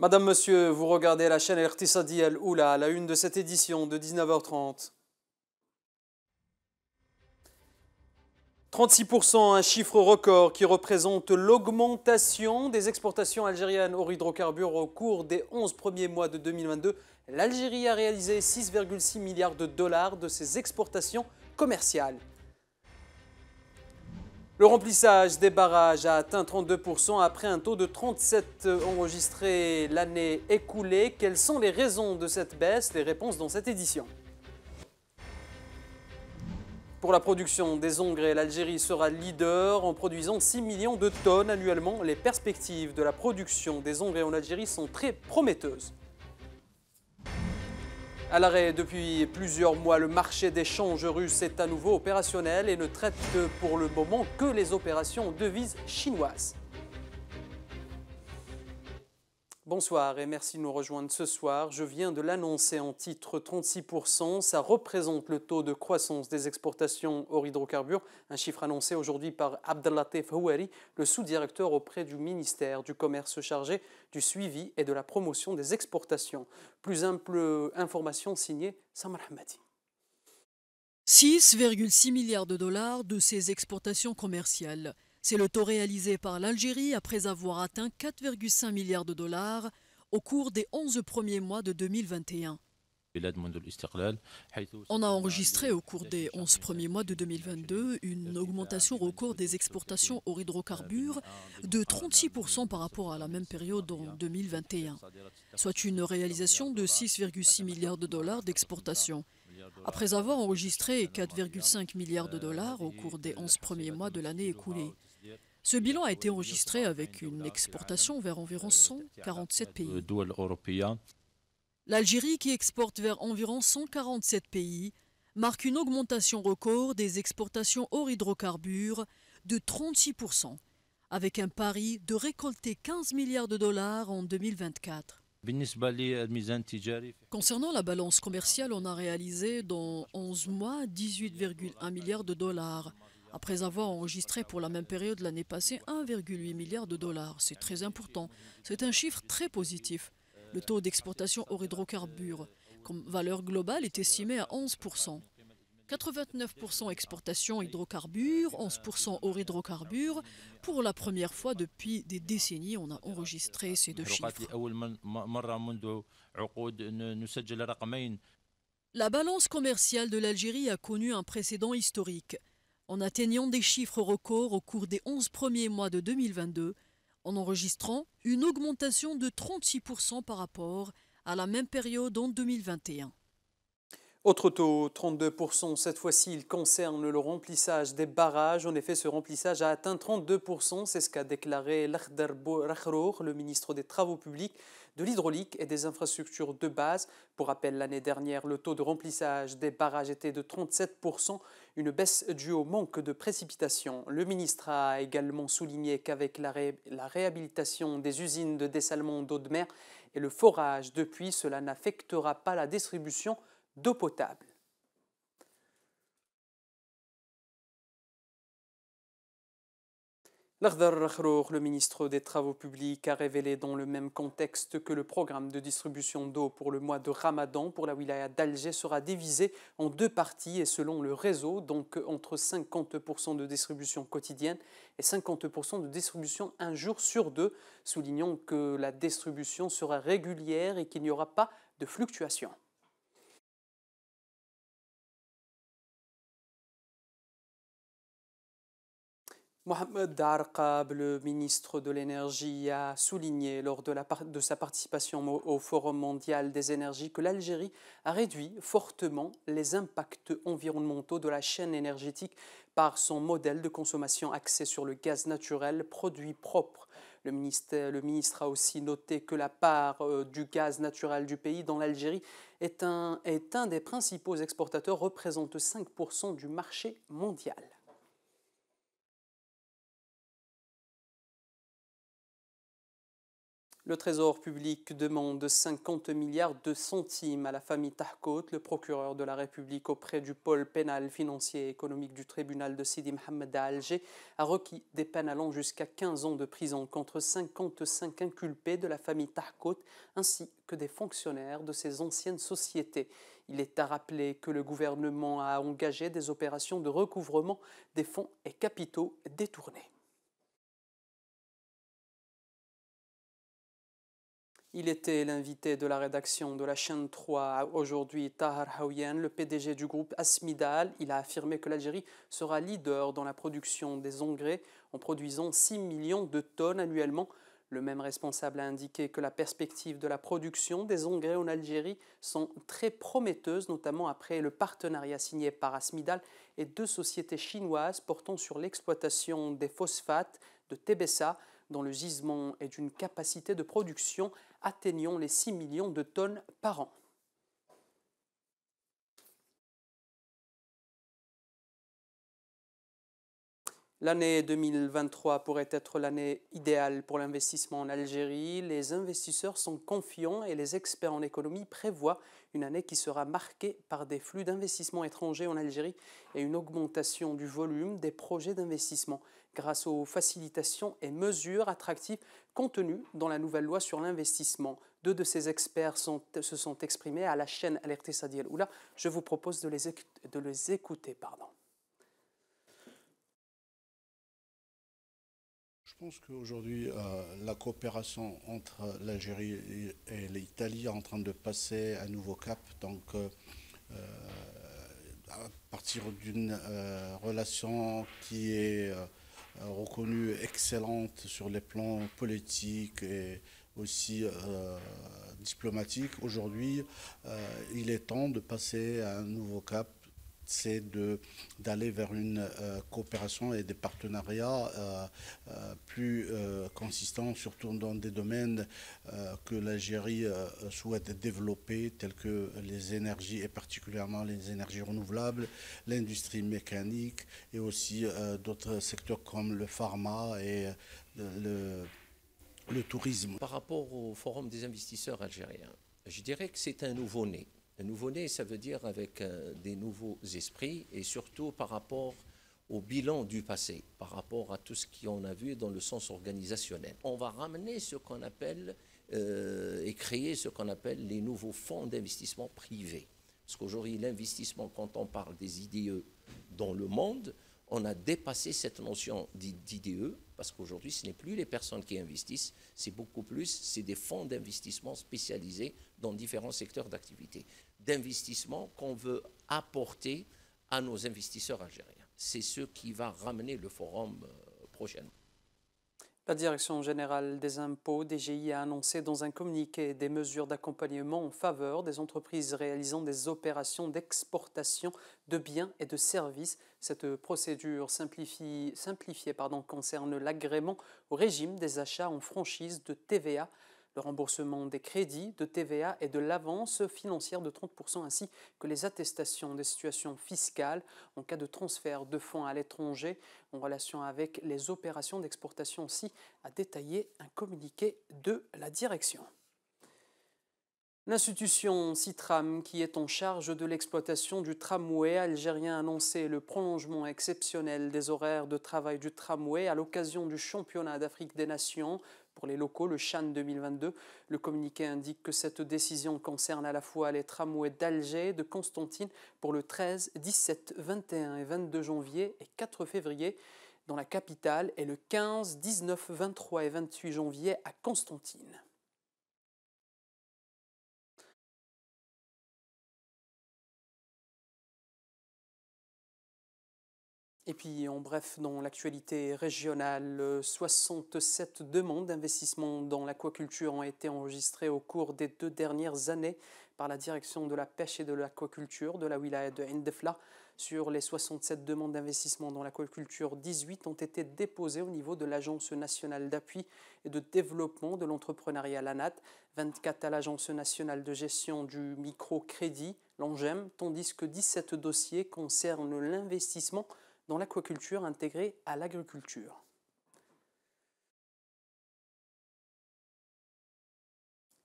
Madame, Monsieur, vous regardez la chaîne Sadi Al-Oula, la une de cette édition de 19h30. 36%, un chiffre record qui représente l'augmentation des exportations algériennes aux hydrocarbures au cours des 11 premiers mois de 2022. L'Algérie a réalisé 6,6 milliards de dollars de ses exportations commerciales. Le remplissage des barrages a atteint 32% après un taux de 37% enregistré l'année écoulée. Quelles sont les raisons de cette baisse Les réponses dans cette édition. Pour la production des onglets, l'Algérie sera leader en produisant 6 millions de tonnes annuellement. Les perspectives de la production des engrais en Algérie sont très prometteuses. À l'arrêt depuis plusieurs mois, le marché changes russes est à nouveau opérationnel et ne traite pour le moment que les opérations en devises chinoises. Bonsoir et merci de nous rejoindre ce soir. Je viens de l'annoncer en titre 36%. Ça représente le taux de croissance des exportations hors hydrocarbures, un chiffre annoncé aujourd'hui par Abdelatif Houari, le sous-directeur auprès du ministère du Commerce chargé du suivi et de la promotion des exportations. Plus ample information signée Samar Hamadi. 6,6 milliards de dollars de ces exportations commerciales. C'est le taux réalisé par l'Algérie après avoir atteint 4,5 milliards de dollars au cours des 11 premiers mois de 2021. On a enregistré au cours des 11 premiers mois de 2022 une augmentation au cours des exportations aux hydrocarbures de 36% par rapport à la même période en 2021, soit une réalisation de 6,6 milliards de dollars d'exportations. Après avoir enregistré 4,5 milliards de dollars au cours des 11 premiers mois de l'année écoulée, ce bilan a été enregistré avec une exportation vers environ 147 pays. L'Algérie, qui exporte vers environ 147 pays, marque une augmentation record des exportations hors hydrocarbures de 36%, avec un pari de récolter 15 milliards de dollars en 2024. Concernant la balance commerciale, on a réalisé dans 11 mois 18,1 milliards de dollars, après avoir enregistré pour la même période l'année passée 1,8 milliard de dollars. C'est très important. C'est un chiffre très positif. Le taux d'exportation hors hydrocarbures, comme valeur globale, est estimé à 11%. 89% exportation hydrocarbures, 11% hors hydrocarbures. Pour la première fois depuis des décennies, on a enregistré ces deux chiffres. La balance commerciale de l'Algérie a connu un précédent historique en atteignant des chiffres records au cours des 11 premiers mois de 2022, en enregistrant une augmentation de 36% par rapport à la même période en 2021. Autre taux, 32%, cette fois-ci il concerne le remplissage des barrages. En effet, ce remplissage a atteint 32%, c'est ce qu'a déclaré Lakhdar le ministre des Travaux publics, de l'hydraulique et des infrastructures de base. Pour rappel, l'année dernière, le taux de remplissage des barrages était de 37%, une baisse due au manque de précipitations. Le ministre a également souligné qu'avec la, réhabilitation des usines de dessalement d'eau de mer et le forage depuis, cela n'affectera pas la distribution d'eau potable. L'Ardar le ministre des Travaux publics, a révélé dans le même contexte que le programme de distribution d'eau pour le mois de Ramadan pour la wilaya d'Alger sera divisé en deux parties et selon le réseau, donc entre 50% de distribution quotidienne et 50% de distribution un jour sur deux, soulignant que la distribution sera régulière et qu'il n'y aura pas de fluctuations. Mohamed Darqab, le ministre de l'Énergie, a souligné lors de, sa participation au Forum mondial des énergies que l'Algérie a réduit fortement les impacts environnementaux de la chaîne énergétique par son modèle de consommation axé sur le gaz naturel produit propre. Le ministre, a aussi noté que la part euh, du gaz naturel du pays dans l'Algérie est est un des principaux exportateurs, représente 5% du marché mondial. Le Trésor public demande 50 milliards de centimes à la famille Tahkot. Le procureur de la République auprès du pôle pénal financier et économique du tribunal de Sidi Mohamed à Alger a requis des peines allant jusqu'à 15 ans de prison contre 55 inculpés de la famille Tahkot ainsi que des fonctionnaires de ces anciennes sociétés. Il est à rappeler que le gouvernement a engagé des opérations de recouvrement des fonds et capitaux détournés. Il était l'invité de la rédaction de la chaîne 3 aujourd'hui, Tahar Haouyen, le PDG du groupe Asmidal. Il a affirmé que l'Algérie sera leader dans la production des engrais en produisant 6 millions de tonnes annuellement. Le même responsable a indiqué que la perspective de la production des engrais en Algérie sont très prometteuses, notamment après le partenariat signé par Asmidal et deux sociétés chinoises portant sur l'exploitation des phosphates de Tébessa, dont le gisement est d'une capacité de production atteignons les 6 millions de tonnes par an. L'année 2023 pourrait être l'année idéale pour l'investissement en Algérie. Les investisseurs sont confiants et les experts en économie prévoient une année qui sera marquée par des flux d'investissements étrangers en Algérie et une augmentation du volume des projets d'investissement grâce aux facilitations et mesures attractives contenues dans la nouvelle loi sur l'investissement. Deux de ces experts se sont exprimés à la chaîne Alerté Sadiel Oula. Je vous propose de les, de les écouter. Pardon. Je pense qu'aujourd'hui, euh, la coopération entre l'Algérie et l'Italie est en train de passer un nouveau cap. Donc, euh, euh, à partir d'une relation qui est reconnue excellente sur les plans politiques et aussi diplomatiques, aujourd'hui, il est temps de passer à un nouveau cap c'est d'aller vers une euh, coopération et des partenariats euh, euh, plus consistants, surtout dans des domaines que l'Algérie souhaite développer, tels que les énergies et particulièrement les énergies renouvelables, l'industrie mécanique et aussi d'autres secteurs comme le pharma et le tourisme. Par rapport au Forum des investisseurs algériens, je dirais que c'est un nouveau-né. Le nouveau-né, ça veut dire avec euh, des nouveaux esprits et surtout par rapport au bilan du passé, par rapport à tout ce qu'on a vu dans le sens organisationnel. On va ramener ce qu'on appelle euh, et créer ce qu'on appelle les nouveaux fonds d'investissement privés. Parce qu'aujourd'hui, l'investissement, quand on parle des IDE dans le monde, on a dépassé cette notion d'IDE parce qu'aujourd'hui, ce n'est plus les personnes qui investissent, c'est beaucoup plus, c'est des fonds d'investissement spécialisés dans différents secteurs d'activité, d'investissement qu'on veut apporter à nos investisseurs algériens. C'est ce qui va ramener le forum euh, prochainement. La Direction générale des impôts, DGI, a annoncé dans un communiqué des mesures d'accompagnement en faveur des entreprises réalisant des opérations d'exportation de biens et de services. Cette procédure simplifiée concerne l'agrément au régime des achats en franchise de TVA le remboursement des crédits, de TVA et de l'avance financière de 30%, ainsi que les attestations des situations fiscales en cas de transfert de fonds à l'étranger en relation avec les opérations d'exportation aussi, a détaillé un communiqué de la direction. L'institution Citram, qui est en charge de l'exploitation du tramway algérien, a annoncé le prolongement exceptionnel des horaires de travail du tramway à l'occasion du championnat d'Afrique des Nations pour les locaux, le Chan 2022. Le communiqué indique que cette décision concerne à la fois les tramways d'Alger, et de Constantine pour le 13, 17, 21 et 22 janvier et 4 février dans la capitale et le 15, 19, 23 et 28 janvier à Constantine. Et puis, en bref, dans l'actualité régionale, 67 euh, demandes d'investissement dans l'aquaculture ont été enregistrées au cours des deux dernières années par la direction de la pêche et de l'aquaculture de la wilaya de Ndefla. Sur les 67 demandes d'investissement dans l'aquaculture, 18 ont été déposées au niveau de l'Agence nationale d'appui et de développement de l'entrepreneuriat, l'ANAT, 24 à l'Agence nationale de gestion du microcrédit, l'ANGEM, tandis que 17 dossiers concernent l'investissement dans l'aquaculture intégrée à l'agriculture.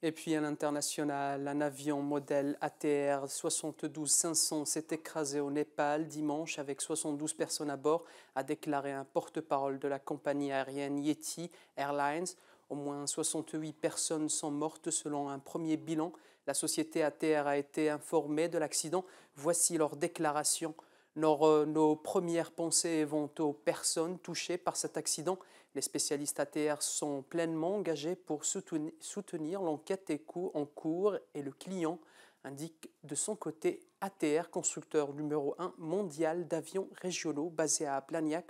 Et puis à l'international, un avion modèle ATR 72500 s'est écrasé au Népal dimanche avec 72 personnes à bord, a déclaré un porte-parole de la compagnie aérienne Yeti Airlines. Au moins 68 personnes sont mortes selon un premier bilan. La société ATR a été informée de l'accident. Voici leur déclaration. Nos, premières pensées vont aux personnes touchées par cet accident. Les spécialistes ATR sont pleinement engagés pour soutenir, soutenir l'enquête en cours et le client indique de son côté ATR, constructeur numéro 1 mondial d'avions régionaux basé à Plagnac,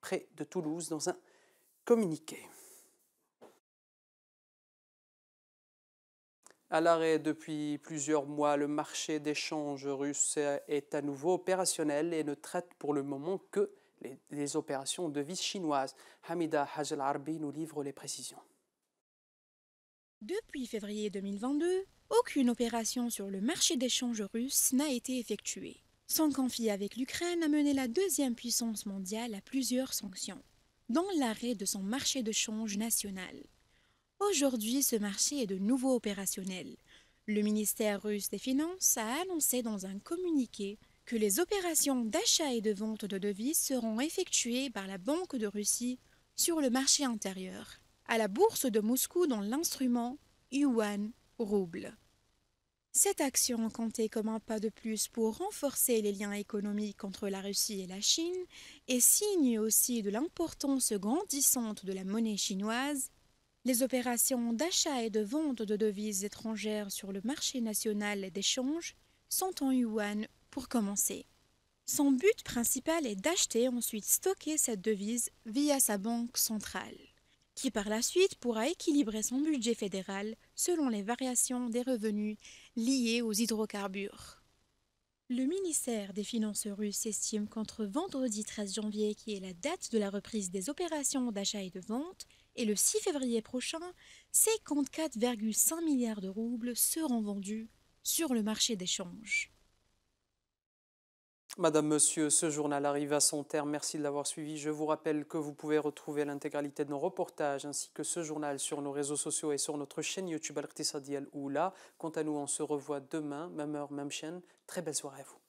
près de Toulouse, dans un communiqué. À l'arrêt depuis plusieurs mois, le marché d'échange russe est à nouveau opérationnel et ne traite pour le moment que les, opérations de vis chinoises. Hamida Hajel Arbi nous livre les précisions. Depuis février 2022, aucune opération sur le marché d'échange russe n'a été effectuée. Son conflit avec l'Ukraine a mené la deuxième puissance mondiale à plusieurs sanctions, dont l'arrêt de son marché de change national. Aujourd'hui, ce marché est de nouveau opérationnel. Le ministère russe des Finances a annoncé dans un communiqué que les opérations d'achat et de vente de devises seront effectuées par la Banque de Russie sur le marché intérieur, à la bourse de Moscou dans l'instrument yuan-rouble. Cette action, comptait comme un pas de plus pour renforcer les liens économiques entre la Russie et la Chine, et signe aussi de l'importance grandissante de la monnaie chinoise les opérations d'achat et de vente de devises étrangères sur le marché national d'échange sont en yuan pour commencer. Son but principal est d'acheter ensuite stocker cette devise via sa banque centrale, qui par la suite pourra équilibrer son budget fédéral selon les variations des revenus liés aux hydrocarbures. Le ministère des Finances russe estime qu'entre vendredi 13 janvier, qui est la date de la reprise des opérations d'achat et de vente, et le 6 février prochain, 54,5 milliards de roubles seront vendus sur le marché d'échange. Madame, Monsieur, ce journal arrive à son terme. Merci de l'avoir suivi. Je vous rappelle que vous pouvez retrouver l'intégralité de nos reportages ainsi que ce journal sur nos réseaux sociaux et sur notre chaîne YouTube al ou là. Quant à nous, on se revoit demain, même heure, même chaîne. Très belle soirée à vous.